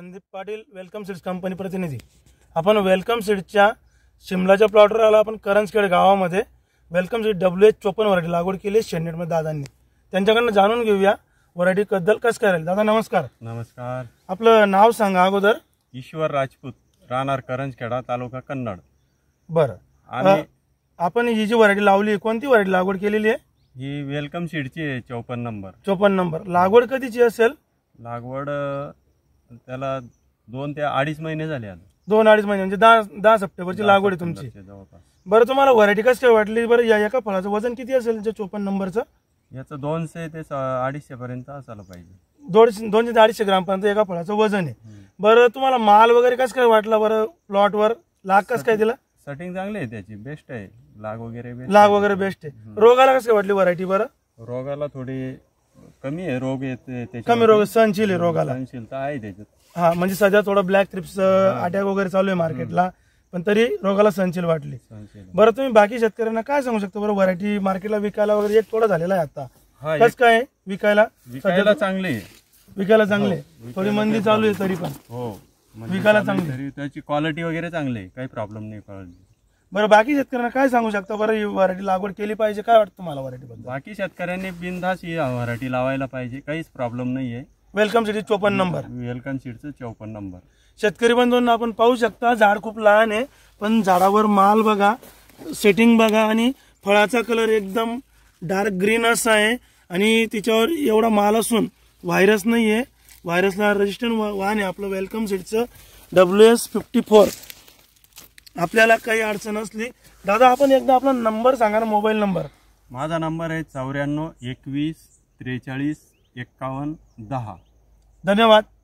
Sandeep Patil welcome seeds company प्रतिनिधी आपण welcome सीडच्या शिमलाच्या प्लॉटवर आला आपण करंजखेड गावामध्ये वेलकम सीड डब्ल्यू एच चोपन्न व्हरायटी लागवड केली शेंडेडमध्ये दादांनी त्यांच्याकडनं जाणून घेऊया व्हरायटीबद्दल कसं करायला दादा नमस्कार नमस्कार आपलं नाव सांगा अगोदर ईश्वर राजपूत राहणार करंजखेडा तालुका कन्नड बरं आणि आपण ही जी व्हरायटी लावली कोणती व्हरायटी लागवड केलेली आहे ही वेलकम सीडची आहे चौपन्न नंबर चोपन्न नंबर लागवड कधीची असेल लागवड त्याला दोन ते अडीच महिने झाले दोन अडीच महिने म्हणजे दहा दहा सप्टेंबरची लागवड आहे तुमची बरं तुम्हाला व्हरायटी कस काय वाटली बरं या एका फळाचं वजन किती असेल चोपन्न नंबरचं याचं दोनशे ते अडीचशे पर्यंत असायला पाहिजे दोनशे दोनशे ते अडीचशे ग्रामपर्यंत एका फळाचं वजन आहे बरं तुम्हाला माल वगैरे कसं काय वाटला बरं प्लॉटवर लाग कसं काय दिला सेटिंग चांगली आहे त्याची बेस्ट आहे लाग वगैरे लाग वगैरे बेस्ट आहे रोगाला कसं काय वाटली व्हरायटी बरं रोगाला थोडी कमी आहे रोग येते कमी रोग सहनशील आहे रोगाला सहनशीलता आहे त्याच्यात हा म्हणजे सध्या थोडं ब्लॅक थ्रिप्स अटॅक वगैरे चालू आहे मार्केटला पण तरी रोगाला सहनशील वाटली बरं तुम्ही बाकी शेतकऱ्यांना काय सांगू शकता बरं व्हरायटी मार्केटला विकायला वगैरे एक थोडा झालेला आहे आता हेच काय विकायला विकायला चांगले विकायला चांगले हो, थोडी मंदी चालू आहे तरी पण हो विकायला चांगली. त्याची क्वालिटी वगैरे चांगली आहे काही प्रॉब्लेम नाही बरं बाकी शेतकऱ्यांना काय सांगू शकता बरं ही व्हरायटी लागवड केली पाहिजे काय वाटतं मला व्हरायटी बाकी शेतकऱ्यांनी बिनधास ही व्हरायटी लावायला पाहिजे काहीच प्रॉब्लेम नाही आहे वेलकम सिटी चोपन्न नंबर वेलकम सिटीचं चौपन्न नंबर शेतकरी बंधूंना आपण पाहू शकता झाड खूप लहान आहे पण झाडावर माल बघा सेटिंग बघा आणि फळाचा कलर एकदम डार्क ग्रीन असा आहे आणि तिच्यावर एवढा माल असून व्हायरस नाही आहे व्हायरसला रजिस्टन वाहन आहे आपलं वेलकम सीटचं डब्ल्यू एस फिफ्टी फोर आपल्याला काही अडचण असली दादा आपण एकदा आपला नंबर सांगा ना मोबाईल नंबर माझा नंबर आहे चौऱ्याण्णव एकवीस त्रेचाळीस एक्कावन्न दहा धन्यवाद